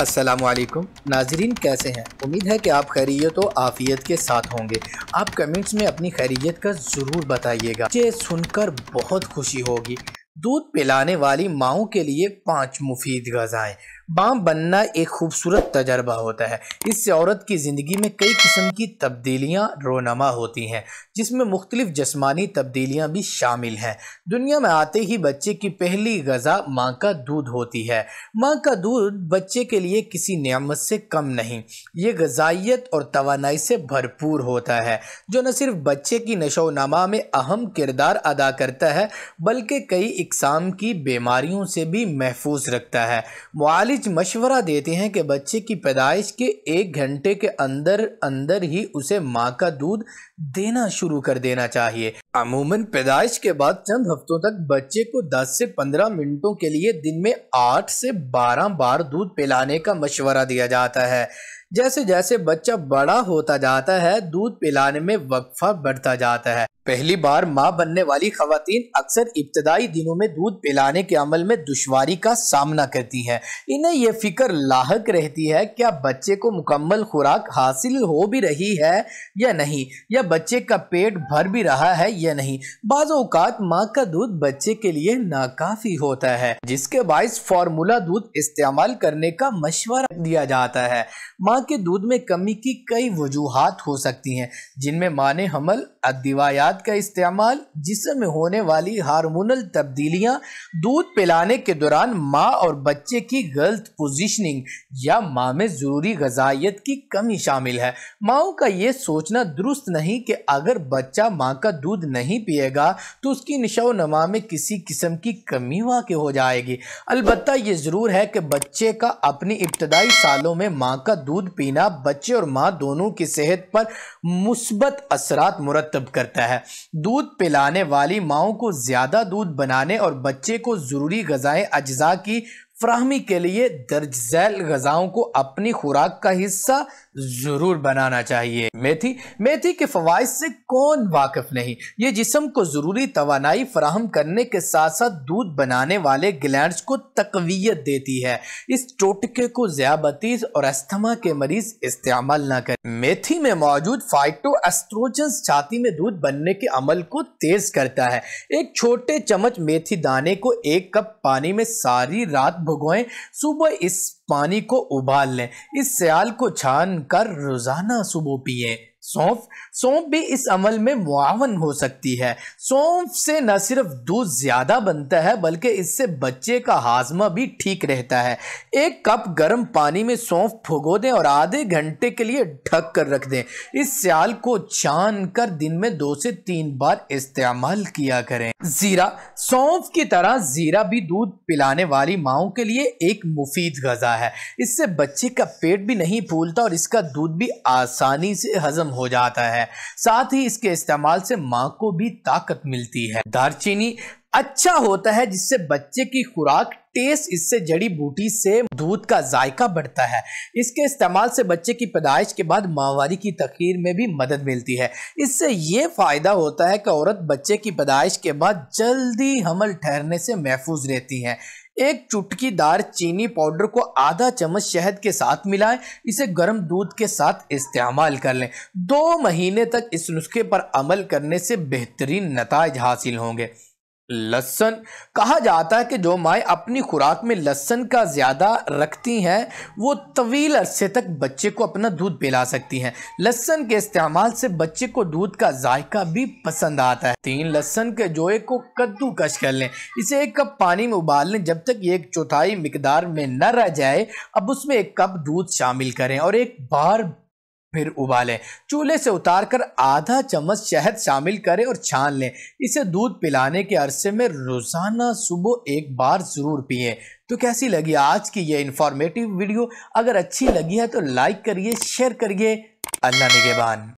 असलम नाजरीन कैसे हैं उम्मीद है कि आप खैरियत और आफियत के साथ होंगे आप कमेंट्स में अपनी खैरियत का ज़रूर बताइएगा ये सुनकर बहुत खुशी होगी दूध पिलाने वाली माओ के लिए पांच मुफीद गजाएं बाम बनना एक खूबसूरत तजर्बा होता है इससे औरत की ज़िंदगी में कई किस्म की तब्दीलियाँ रोनमा होती हैं जिसमें मुख्तलिफ़ जस्मानी तब्दीलियाँ भी शामिल हैं दुनिया में आते ही बच्चे की पहली गज़ा माँ का दूध होती है माँ का दूध बच्चे के लिए किसी नियामत से कम नहीं ये गजाइत और तोानाई से भरपूर होता है जो न सिर्फ बच्चे की नशो नमा में अहम किरदार अदा करता है बल्कि कई इकसाम की बीमारियों से भी महफूज रखता है मालिज माहिज मशवरा देते हैं कि बच्चे की पैदाइश के एक घंटे के अंदर अंदर ही उसे माँ का दूध देना शुरू कर देना चाहिए अमूमन पैदाइश के बाद चंद हफ्तों तक बच्चे को 10 से 15 मिनटों के लिए दिन में 8 से 12 बार दूध पिलाने का मशवरा दिया जाता है जैसे जैसे बच्चा बड़ा होता जाता है दूध पिलाने में वक्फा बढ़ता जाता है पहली बार माँ बनने वाली खातन अक्सर इब्तदाई दिनों में दूध पिलाने के अमल में दुशारी का सामना करती हैं इन्हें यह फिक्र लाक रहती है क्या बच्चे को मुकम्मल खुराक हासिल हो भी रही है या नहीं या बच्चे का पेट भर भी रहा है या नहीं बाज़ अवकात माँ का दूध बच्चे के लिए नाकाफी होता है जिसके बायस फार्मूला दूध इस्तेमाल करने का मशवरा दिया जाता है माँ माँ के दूध में कमी की कई वजूहत हो सकती हैं जिनमें माँ ने हमल अद्दिवायात का इस्तेमाल जिसम में होने वाली हारमोनल तब्दीलियां दूध पिलाने के दौरान माँ और बच्चे की गलत पोजिशनिंग या माँ में ज़रूरी गजाइत की कमी शामिल है माओ का ये सोचना दुरुस्त नहीं कि अगर बच्चा माँ का दूध नहीं पिएगा तो उसकी नशो नमा में किसी किस्म की कमी वाक़ हो जाएगी अलबत् ये ज़रूर है कि बच्चे का अपनी इब्तदाई सालों में माँ का दूध पीना बच्चे और माँ दोनों की सेहत पर मुस्बत असरात मुरतब मुरतब करता है दूध पिलाने वाली माओ को ज़्यादा दूध बनाने और बच्चे को ज़रूरी गजाएं अज्जा की फ्राहमी के लिए दर्ज झैल गजाओं को अपनी खुराक का हिस्सा जरूर बनाना चाहिए मेथी मेथी के फवायद से कौन वाकिफ नहीं ये जिसम को ज़रूरी तोानाई फ्राहम करने के साथ साथ दूध बनाने वाले ग्लैंड्स को तकवीत देती है इस टोटके को ज़्याबतीस और अस्थमा के मरीज इस्तेमाल न करें मेथी में मौजूद फाइटो एस्ट्रोजन छाती में दूध बनने के अमल को तेज़ करता है एक छोटे चम्मच मेथी दाने को एक कप पानी में सारी रात भुगोएं सुबह इस पानी को उबाल लें इस सियाल को छान कर रोज़ाना सुबह पिए सौंफ सौंफ भी इस अमल में मुआवन हो सकती है सौंफ से न सिर्फ दूध ज़्यादा बनता है बल्कि इससे बच्चे का हाजमा भी ठीक रहता है एक कप गर्म पानी में सौंफ भुगो दें और आधे घंटे के लिए ढक कर रख दें इस सियाल को छान कर दिन में दो से तीन बार इस्तेमाल किया करें ज़ीरा सौंफ की तरह ज़ीरा भी दूध पिलाने वाली माओ के लिए एक मुफीद गज़ा है इससे बच्चे का पेट भी नहीं फूलता और इसका दूध भी आसानी से हजम हो जाता है साथ ही इसके इस्तेमाल से माँ को भी ताकत मिलती है दारचीनी अच्छा होता है जिससे बच्चे की खुराक टेस्ट इससे जड़ी बूटी से दूध का जायका बढ़ता है इसके इस्तेमाल से बच्चे की पैदाइश के बाद माहवारी की तखीर में भी मदद मिलती है इससे ये फ़ायदा होता है कि औरत बच्चे की पैदाइश के बाद जल्दी हमल ठहरने से महफूज रहती है एक चुटकीदार चीनी पाउडर को आधा चम्मच शहद के साथ मिलाएं इसे गर्म दूध के साथ इस्तेमाल कर लें दो महीने तक इस नुस्खे पर अमल करने से बेहतरीन नतज हासिल होंगे लहसन कहा जाता है कि जो माएँ अपनी खुराक में लहसन का ज़्यादा रखती हैं वो तवील अरसे तक बच्चे को अपना दूध पिला सकती हैं लहसन के इस्तेमाल से बच्चे को दूध का जायका भी पसंद आता है तीन लहसन के जोए को कद्दूकश कर लें इसे एक कप पानी में उबाल लें जब तक ये एक चौथाई मकदार में न रह जाए अब उसमें एक कप दूध शामिल करें और एक बार फिर उबालें चूल्हे से उतारकर आधा चम्मच शहद शामिल करें और छान लें इसे दूध पिलाने के अरसे में रोज़ाना सुबह एक बार ज़रूर पिएं तो कैसी लगी आज की यह इन्फॉर्मेटिव वीडियो अगर अच्छी लगी है तो लाइक करिए शेयर करिए अल्लाह निगेबान